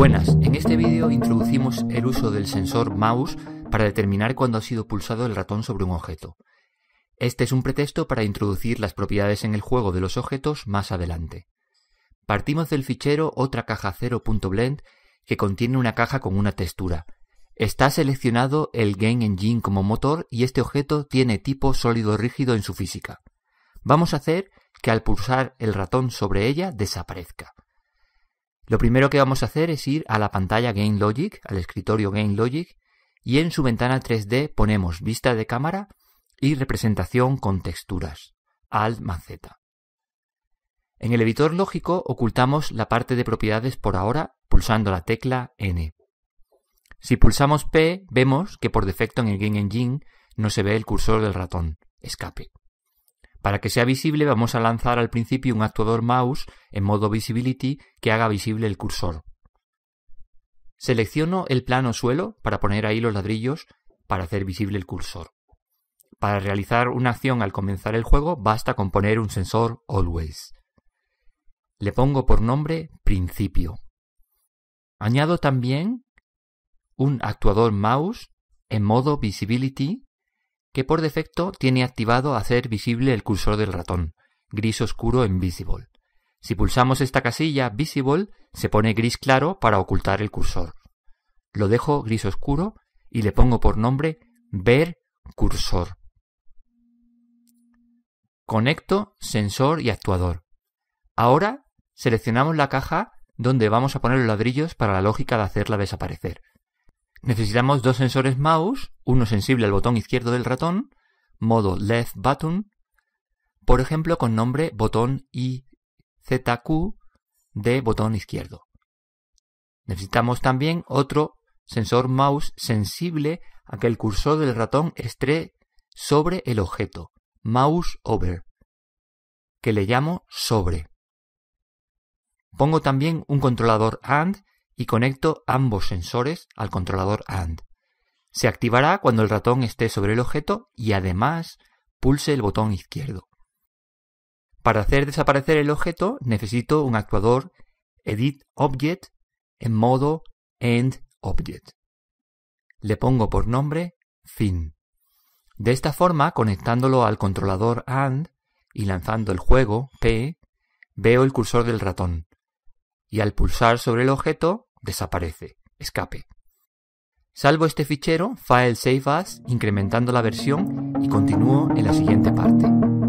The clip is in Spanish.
Buenas, en este vídeo introducimos el uso del sensor mouse para determinar cuándo ha sido pulsado el ratón sobre un objeto. Este es un pretexto para introducir las propiedades en el juego de los objetos más adelante. Partimos del fichero otra caja 0.blend que contiene una caja con una textura. Está seleccionado el Game Engine como motor y este objeto tiene tipo sólido rígido en su física. Vamos a hacer que al pulsar el ratón sobre ella desaparezca. Lo primero que vamos a hacer es ir a la pantalla GameLogic, al escritorio GameLogic, y en su ventana 3D ponemos vista de cámara y representación con texturas, Alt Z. En el editor lógico ocultamos la parte de propiedades por ahora pulsando la tecla N. Si pulsamos P, vemos que por defecto en el Game Engine no se ve el cursor del ratón, escape. Para que sea visible vamos a lanzar al principio un actuador mouse en modo visibility que haga visible el cursor. Selecciono el plano suelo para poner ahí los ladrillos para hacer visible el cursor. Para realizar una acción al comenzar el juego basta con poner un sensor always. Le pongo por nombre principio. Añado también un actuador mouse en modo visibility que por defecto tiene activado hacer visible el cursor del ratón, gris oscuro en Visible. Si pulsamos esta casilla Visible, se pone gris claro para ocultar el cursor. Lo dejo gris oscuro y le pongo por nombre Ver cursor. Conecto sensor y actuador. Ahora seleccionamos la caja donde vamos a poner los ladrillos para la lógica de hacerla desaparecer. Necesitamos dos sensores mouse, uno sensible al botón izquierdo del ratón, modo left button, por ejemplo con nombre botón IZQ de botón izquierdo. Necesitamos también otro sensor mouse sensible a que el cursor del ratón esté sobre el objeto, mouse over, que le llamo sobre. Pongo también un controlador AND y conecto ambos sensores al controlador AND. Se activará cuando el ratón esté sobre el objeto y además pulse el botón izquierdo. Para hacer desaparecer el objeto necesito un actuador Edit Object en modo End Object. Le pongo por nombre Fin. De esta forma, conectándolo al controlador AND y lanzando el juego P, veo el cursor del ratón. Y al pulsar sobre el objeto, Desaparece. Escape. Salvo este fichero, file save as, incrementando la versión y continúo en la siguiente parte.